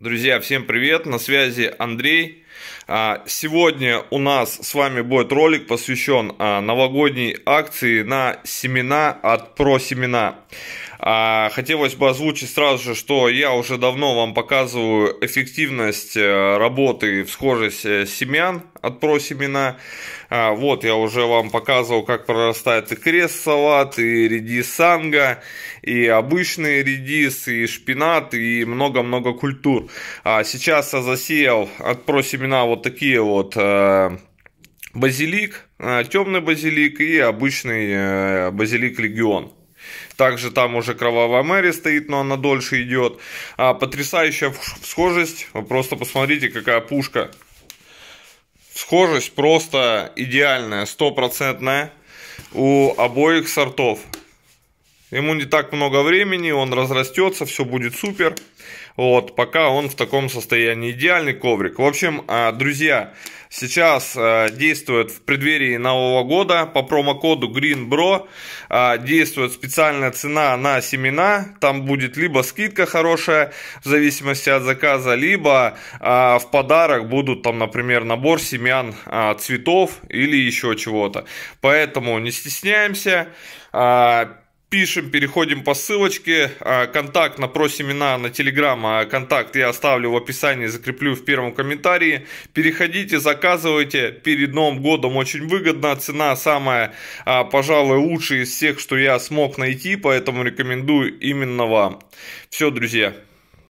Друзья, всем привет! На связи Андрей. А, сегодня у нас с вами будет ролик посвящен а, новогодней акции на семена от про семена. А, хотелось бы озвучить сразу же, что я уже давно вам показываю эффективность э, работы в схожесть э, семян от про семена. Вот я уже вам показывал, как прорастает и крест салат, и редис санга, и обычный редис, и шпинат, и много-много культур. Сейчас я засеял от про семена вспоминал вот такие вот э, базилик, э, темный базилик и обычный э, базилик легион. Также там уже Кровавая Мэри стоит, но она дольше идет. А, потрясающая схожесть. Вы просто посмотрите, какая пушка. Схожесть просто идеальная, стопроцентная у обоих сортов. Ему не так много времени, он разрастется, все будет супер. Вот, пока он в таком состоянии. Идеальный коврик. В общем, а, друзья, сейчас а, действует в преддверии Нового года по промокоду GreenBro. А, действует специальная цена на семена. Там будет либо скидка хорошая, в зависимости от заказа, либо в подарок будут там, например, набор семян цветов или еще чего-то. Поэтому не стесняемся пишем, переходим по ссылочке. А, контакт на про на телеграм, а контакт я оставлю в описании, закреплю в первом комментарии. Переходите, заказывайте. Перед Новым годом очень выгодно. Цена самая, а, пожалуй, лучшая из всех, что я смог найти, поэтому рекомендую именно вам. Все, друзья,